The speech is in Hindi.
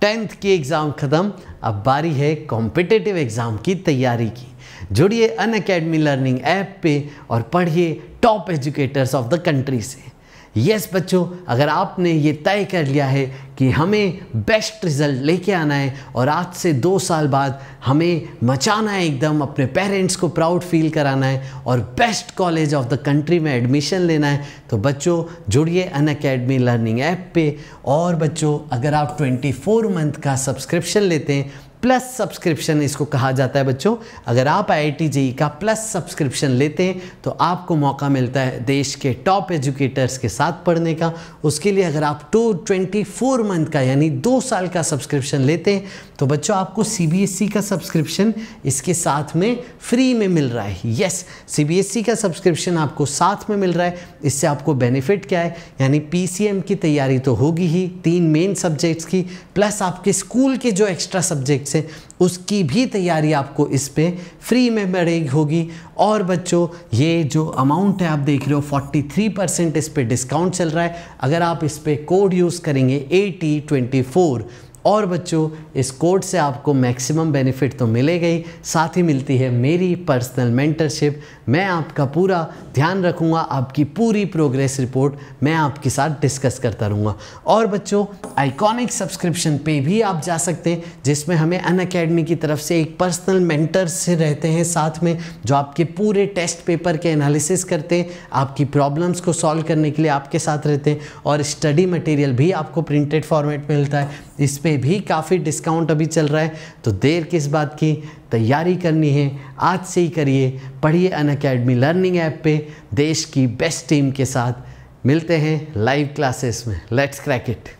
टेंथ की एग्ज़ाम ख़त्म अब बारी है कॉम्पिटेटिव एग्ज़ाम की तैयारी की जुड़िए अन अकेडमी लर्निंग ऐप पे और पढ़िए top educators of the country से यस बच्चों अगर आपने ये तय कर लिया है कि हमें बेस्ट रिज़ल्ट लेके आना है और आज से दो साल बाद हमें मचाना है एकदम अपने पेरेंट्स को प्राउड फील कराना है और best college of the country में एडमिशन लेना है तो बच्चों जुड़िए अन अकेडमी लर्निंग ऐप पे और बच्चों अगर आप 24 मंथ का सब्सक्रिप्शन लेते हैं प्लस सब्सक्रिप्शन इसको कहा जाता है बच्चों अगर आप आई आई e का प्लस सब्सक्रिप्शन लेते हैं तो आपको मौका मिलता है देश के टॉप एजुकेटर्स के साथ पढ़ने का उसके लिए अगर आप टू ट्वेंटी फोर मंथ का यानी दो साल का सब्सक्रिप्शन लेते हैं तो बच्चों आपको सी e का सब्सक्रिप्शन इसके साथ में फ्री में मिल रहा है यस सी e का सब्सक्रिप्शन आपको साथ में मिल रहा है इससे आपको बेनिफिट क्या है यानी पी की तैयारी तो होगी ही तीन मेन सब्जेक्ट्स की प्लस आपके स्कूल के जो एक्स्ट्रा सब्जेक्ट सब्जेक्ट्स हैं उसकी भी तैयारी आपको इस पर फ्री में बढ़ेगी होगी और बच्चों ये जो अमाउंट है आप देख रहे हो 43 परसेंट इस पर डिस्काउंट चल रहा है अगर आप इस पर कोड यूज़ करेंगे ए टी ट्वेंटी फोर और बच्चों इस कोड से आपको मैक्सिमम बेनिफिट तो मिलेगा ही साथ ही मिलती है मेरी पर्सनल मेंटरशिप मैं आपका पूरा ध्यान रखूँगा आपकी पूरी प्रोग्रेस रिपोर्ट मैं आपके साथ डिस्कस करता रहूँगा और बच्चों आइकॉनिक सब्सक्रिप्शन पे भी आप जा सकते हैं जिसमें हमें अन अकेडमी की तरफ से एक पर्सनल मेंटर से रहते हैं साथ में जो आपके पूरे टेस्ट पेपर के एनालिसिस करते हैं आपकी प्रॉब्लम्स को सॉल्व करने के लिए आपके साथ रहते हैं और स्टडी मटेरियल भी आपको प्रिंटेड फॉर्मेट में मिलता है इस पर पे भी काफ़ी डिस्काउंट अभी चल रहा है तो देर किस बात की तैयारी करनी है आज से ही करिए पढ़िए अन अकेडमी लर्निंग ऐप पे देश की बेस्ट टीम के साथ मिलते हैं लाइव क्लासेस में लेट्स क्रैक इट